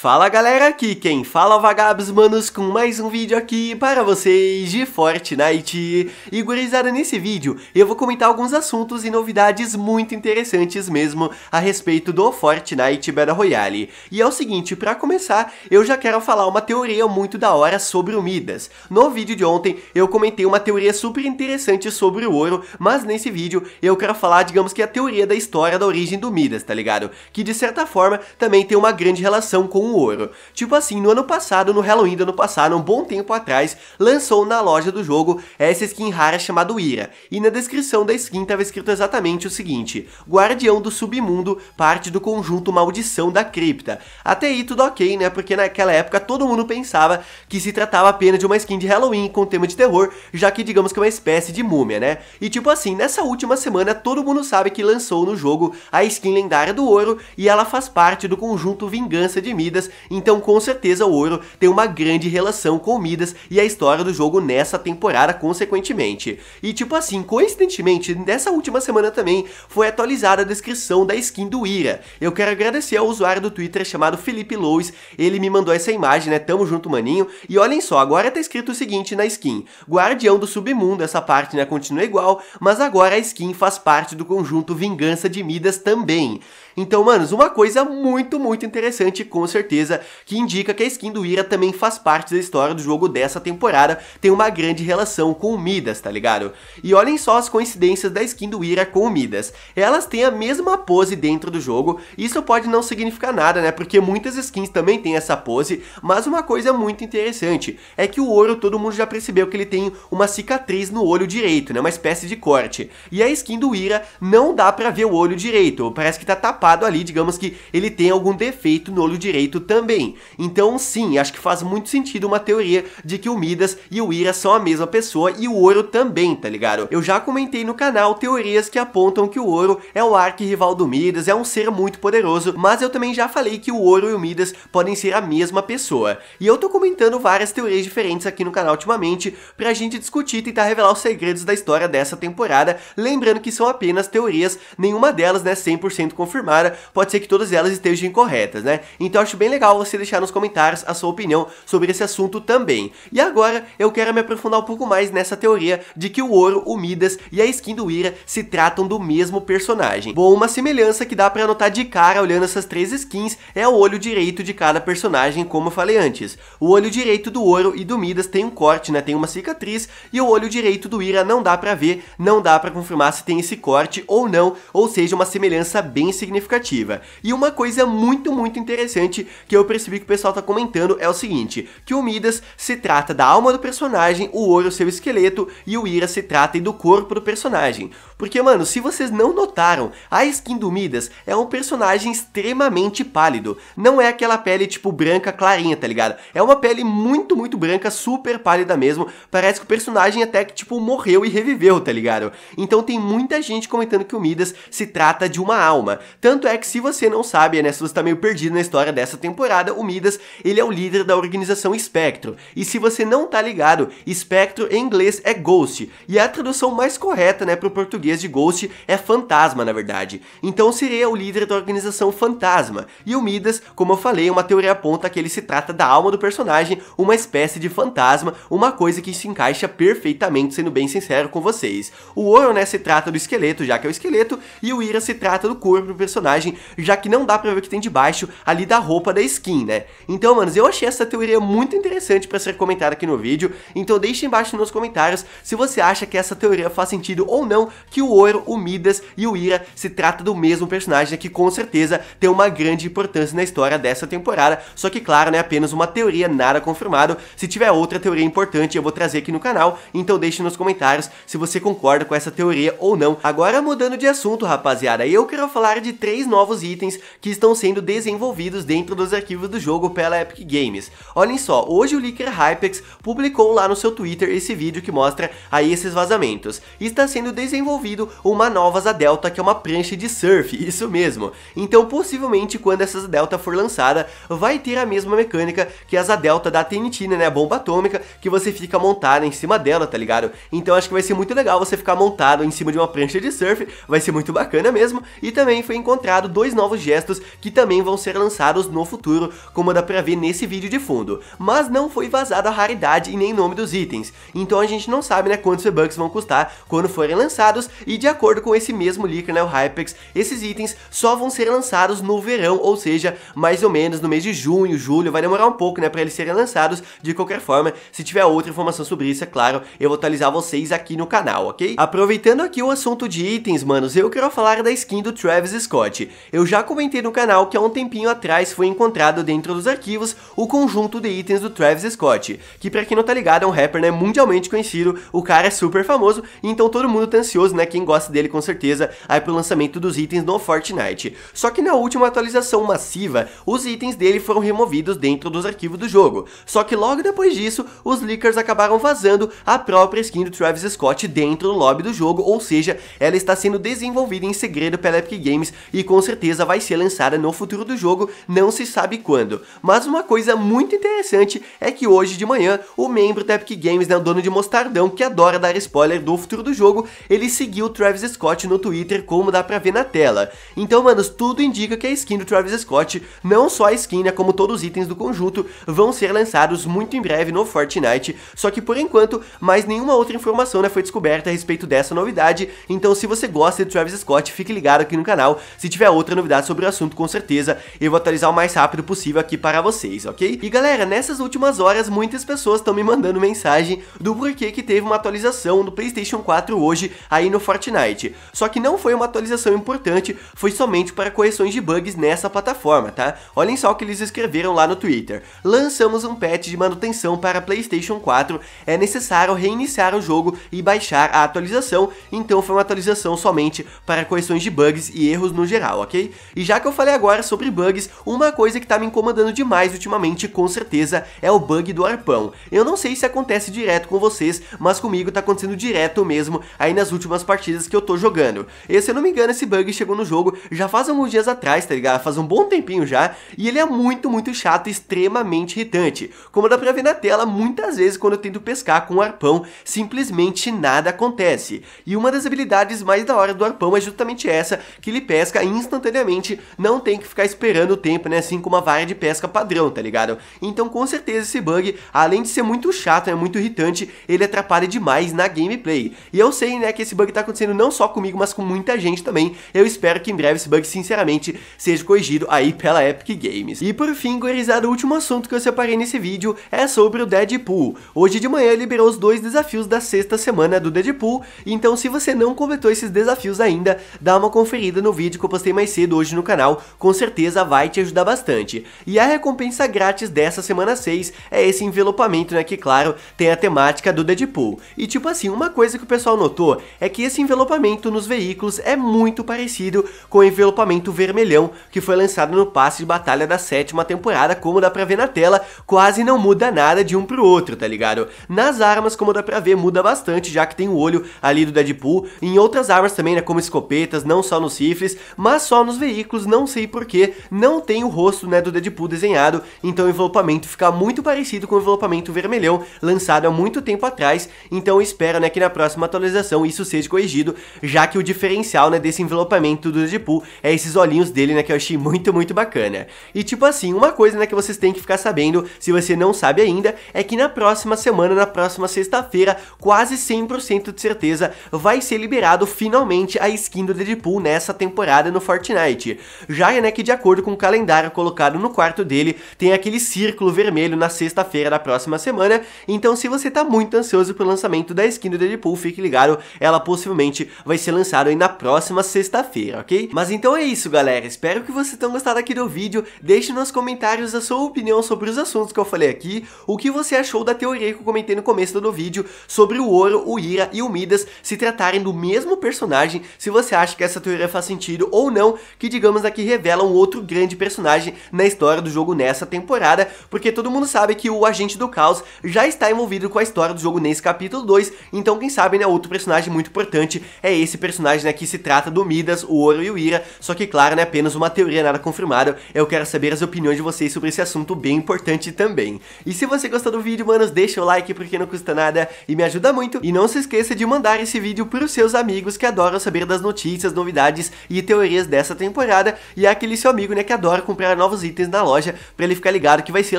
Fala galera, aqui quem fala é Vagabos Manos com mais um vídeo aqui para vocês de Fortnite. E gurizada, nesse vídeo eu vou comentar alguns assuntos e novidades muito interessantes mesmo a respeito do Fortnite Battle Royale. E é o seguinte, para começar, eu já quero falar uma teoria muito da hora sobre o Midas. No vídeo de ontem eu comentei uma teoria super interessante sobre o ouro, mas nesse vídeo eu quero falar, digamos que a teoria da história da origem do Midas, tá ligado? Que de certa forma também tem uma grande relação com ouro. Tipo assim, no ano passado, no Halloween do ano passado, um bom tempo atrás, lançou na loja do jogo essa skin rara chamada Ira, e na descrição da skin estava escrito exatamente o seguinte, Guardião do Submundo, parte do conjunto Maldição da Cripta. Até aí tudo ok, né, porque naquela época todo mundo pensava que se tratava apenas de uma skin de Halloween com tema de terror, já que digamos que é uma espécie de múmia, né? E tipo assim, nessa última semana todo mundo sabe que lançou no jogo a skin lendária do ouro, e ela faz parte do conjunto Vingança de Midas Midas, então com certeza o ouro tem uma grande relação com Midas e a história do jogo nessa temporada, consequentemente. E tipo assim, coincidentemente, nessa última semana também foi atualizada a descrição da skin do Ira. Eu quero agradecer ao usuário do Twitter chamado Felipe Lois, ele me mandou essa imagem, né? Tamo junto, maninho. E olhem só, agora tá escrito o seguinte na skin: Guardião do Submundo, essa parte né, continua igual, mas agora a skin faz parte do conjunto Vingança de Midas também. Então, manos, uma coisa muito, muito interessante, com certeza, que indica que a skin do Ira também faz parte da história do jogo dessa temporada, tem uma grande relação com o Midas, tá ligado? E olhem só as coincidências da skin do Ira com o Midas. Elas têm a mesma pose dentro do jogo, isso pode não significar nada, né? Porque muitas skins também têm essa pose, mas uma coisa muito interessante é que o ouro todo mundo já percebeu que ele tem uma cicatriz no olho direito, né? Uma espécie de corte. E a skin do Ira não dá pra ver o olho direito, parece que tá tapado ali, digamos que ele tem algum defeito no olho direito também. Então, sim, acho que faz muito sentido uma teoria de que o Midas e o Ira são a mesma pessoa e o Ouro também, tá ligado? Eu já comentei no canal teorias que apontam que o Ouro é o arquirrival do Midas, é um ser muito poderoso, mas eu também já falei que o Ouro e o Midas podem ser a mesma pessoa. E eu tô comentando várias teorias diferentes aqui no canal ultimamente pra gente discutir e tentar revelar os segredos da história dessa temporada, lembrando que são apenas teorias, nenhuma delas né 100% confirmada Mara, pode ser que todas elas estejam incorretas, né? Então acho bem legal você deixar nos comentários a sua opinião sobre esse assunto também. E agora eu quero me aprofundar um pouco mais nessa teoria de que o ouro, o Midas e a skin do Ira se tratam do mesmo personagem. Bom, uma semelhança que dá para notar de cara olhando essas três skins é o olho direito de cada personagem, como eu falei antes. O olho direito do ouro e do Midas tem um corte, né? Tem uma cicatriz e o olho direito do Ira não dá para ver, não dá para confirmar se tem esse corte ou não, ou seja, uma semelhança bem significativa significativa. E uma coisa muito, muito interessante que eu percebi que o pessoal tá comentando é o seguinte, que o Midas se trata da alma do personagem, o Ouro seu esqueleto e o Ira se trata do corpo do personagem. Porque, mano, se vocês não notaram, a skin do Midas é um personagem extremamente pálido. Não é aquela pele, tipo, branca clarinha, tá ligado? É uma pele muito, muito branca, super pálida mesmo. Parece que o personagem até que, tipo, morreu e reviveu, tá ligado? Então tem muita gente comentando que o Midas se trata de uma alma. Tanto é que se você não sabe, né, se você tá meio perdido na história dessa temporada, o Midas, ele é o líder da organização Spectro. E se você não tá ligado, Spectro em inglês é Ghost. E é a tradução mais correta, né, pro português de Ghost é fantasma, na verdade. Então seria o líder da organização fantasma. E o Midas, como eu falei, uma teoria aponta que ele se trata da alma do personagem, uma espécie de fantasma, uma coisa que se encaixa perfeitamente, sendo bem sincero com vocês. O Oro, né, se trata do esqueleto, já que é o esqueleto, e o Ira se trata do corpo do personagem, já que não dá pra ver o que tem debaixo ali da roupa da skin, né? Então, manos, eu achei essa teoria muito interessante para ser comentada aqui no vídeo, então deixa embaixo nos comentários se você acha que essa teoria faz sentido ou não, que que o Ouro, o Midas e o Ira se trata do mesmo personagem que com certeza tem uma grande importância na história dessa temporada, só que claro, é apenas uma teoria, nada confirmado. Se tiver outra teoria importante, eu vou trazer aqui no canal, então deixe nos comentários se você concorda com essa teoria ou não. Agora mudando de assunto, rapaziada, eu quero falar de três novos itens que estão sendo desenvolvidos dentro dos arquivos do jogo pela Epic Games. Olhem só, hoje o leaker Hypex publicou lá no seu Twitter esse vídeo que mostra aí esses vazamentos. Está sendo desenvolvido uma nova asa delta que é uma prancha de surf, isso mesmo. Então possivelmente quando essa asa delta for lançada, vai ter a mesma mecânica que a asa delta da TNT né, a bomba atômica, que você fica montado em cima dela, tá ligado? Então acho que vai ser muito legal você ficar montado em cima de uma prancha de surf, vai ser muito bacana mesmo. E também foi encontrado dois novos gestos que também vão ser lançados no futuro, como dá pra ver nesse vídeo de fundo. Mas não foi vazada a raridade e nem nome dos itens, então a gente não sabe né, quantos V-Bucks vão custar quando forem lançados e de acordo com esse mesmo leak, né, o Hypex, esses itens só vão ser lançados no verão, ou seja, mais ou menos no mês de junho, julho, vai demorar um pouco, né, para eles serem lançados. De qualquer forma, se tiver outra informação sobre isso, é claro, eu vou atualizar vocês aqui no canal, ok? Aproveitando aqui o assunto de itens, manos, eu quero falar da skin do Travis Scott. Eu já comentei no canal que há um tempinho atrás foi encontrado dentro dos arquivos o conjunto de itens do Travis Scott, que para quem não tá ligado é um rapper, né, mundialmente conhecido, o cara é super famoso, então todo mundo tá ansioso, né, né? Quem gosta dele com certeza aí pro lançamento dos itens no Fortnite. Só que na última atualização massiva, os itens dele foram removidos dentro dos arquivos do jogo. Só que logo depois disso, os leakers acabaram vazando a própria skin do Travis Scott dentro do lobby do jogo, ou seja, ela está sendo desenvolvida em segredo pela Epic Games e com certeza vai ser lançada no futuro do jogo, não se sabe quando. Mas uma coisa muito interessante é que hoje de manhã, o membro da Epic Games, né, o dono de Mostardão, que adora dar spoiler do futuro do jogo, ele se seguiu o Travis Scott no Twitter, como dá pra ver na tela. Então, manos, tudo indica que a skin do Travis Scott, não só a skin, né, como todos os itens do conjunto, vão ser lançados muito em breve no Fortnite, só que por enquanto, mais nenhuma outra informação né, foi descoberta a respeito dessa novidade, então se você gosta de Travis Scott, fique ligado aqui no canal, se tiver outra novidade sobre o assunto, com certeza, eu vou atualizar o mais rápido possível aqui para vocês, ok? E galera, nessas últimas horas, muitas pessoas estão me mandando mensagem do porquê que teve uma atualização do Playstation 4 hoje, aí no no Fortnite. Só que não foi uma atualização importante, foi somente para correções de bugs nessa plataforma, tá? Olhem só o que eles escreveram lá no Twitter. Lançamos um patch de manutenção para PlayStation 4, é necessário reiniciar o jogo e baixar a atualização, então foi uma atualização somente para correções de bugs e erros no geral, ok? E já que eu falei agora sobre bugs, uma coisa que tá me incomodando demais ultimamente, com certeza, é o bug do arpão. Eu não sei se acontece direto com vocês, mas comigo tá acontecendo direto mesmo aí nas últimas partidas que eu tô jogando. E se eu não me engano, esse bug chegou no jogo já faz alguns dias atrás, tá ligado? Faz um bom tempinho já, e ele é muito, muito chato e extremamente irritante. Como dá pra ver na tela, muitas vezes quando eu tento pescar com um arpão, simplesmente nada acontece. E uma das habilidades mais da hora do arpão é justamente essa, que ele pesca instantaneamente, não tem que ficar esperando o tempo, né? Assim como uma vara de pesca padrão, tá ligado? Então com certeza esse bug, além de ser muito chato, é né? muito irritante, ele atrapalha demais na gameplay. E eu sei, né, que esse bug tá tá acontecendo não só comigo, mas com muita gente também. Eu espero que em breve esse bug, sinceramente, seja corrigido aí pela Epic Games. E por fim, gurizada, o último assunto que eu separei nesse vídeo é sobre o Deadpool. Hoje de manhã liberou os dois desafios da sexta semana do Deadpool, então se você não completou esses desafios ainda, dá uma conferida no vídeo que eu postei mais cedo hoje no canal, com certeza vai te ajudar bastante. E a recompensa grátis dessa semana 6 é esse envelopamento, né, que claro, tem a temática do Deadpool. E tipo assim, uma coisa que o pessoal notou é que esse envelopamento nos veículos é muito parecido com o envelopamento vermelhão que foi lançado no passe de batalha da sétima temporada, como dá pra ver na tela, quase não muda nada de um pro outro, tá ligado? Nas armas, como dá pra ver, muda bastante, já que tem o olho ali do Deadpool, em outras armas também, né, como escopetas, não só nos rifles, mas só nos veículos, não sei porquê, não tem o rosto, né, do Deadpool desenhado, então o envelopamento fica muito parecido com o envelopamento vermelhão lançado há muito tempo atrás, então espero, né, que na próxima atualização isso seja corrigido, já que o diferencial né, desse envelopamento do Deadpool é esses olhinhos dele, né, que eu achei muito, muito bacana. E tipo assim, uma coisa né, que vocês têm que ficar sabendo, se você não sabe ainda, é que na próxima semana, na próxima sexta-feira, quase 100% de certeza, vai ser liberado finalmente a skin do Deadpool nessa temporada no Fortnite. Já é né, que de acordo com o calendário colocado no quarto dele, tem aquele círculo vermelho na sexta-feira da próxima semana, então se você tá muito ansioso pelo lançamento da skin do Deadpool, fique ligado, ela possivelmente possivelmente vai ser lançado aí na próxima sexta-feira, ok? Mas então é isso, galera. Espero que vocês tenham gostado aqui do vídeo. Deixe nos comentários a sua opinião sobre os assuntos que eu falei aqui, o que você achou da teoria que eu comentei no começo do vídeo sobre o Ouro, o Ira e o Midas se tratarem do mesmo personagem, se você acha que essa teoria faz sentido ou não, que digamos aqui revela um outro grande personagem na história do jogo nessa temporada, porque todo mundo sabe que o Agente do Caos já está envolvido com a história do jogo nesse capítulo 2, então quem sabe, né, outro personagem muito importante importante é esse personagem, né, que se trata do Midas, o Ouro e o Ira, só que claro, né, apenas uma teoria nada confirmada, eu quero saber as opiniões de vocês sobre esse assunto bem importante também. E se você gostou do vídeo, manos, deixa o like porque não custa nada e me ajuda muito, e não se esqueça de mandar esse vídeo para os seus amigos que adoram saber das notícias, novidades e teorias dessa temporada, e aquele seu amigo, né, que adora comprar novos itens na loja, para ele ficar ligado que vai ser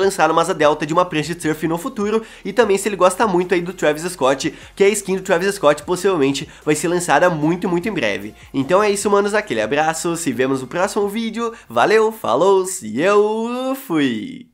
lançado uma asa delta de uma prancha de surf no futuro, e também se ele gosta muito aí do Travis Scott, que é a skin do Travis Scott possivelmente vai ser lançada muito, muito em breve. Então é isso, manos, aquele abraço, se vemos no próximo vídeo, valeu, falou, se eu fui!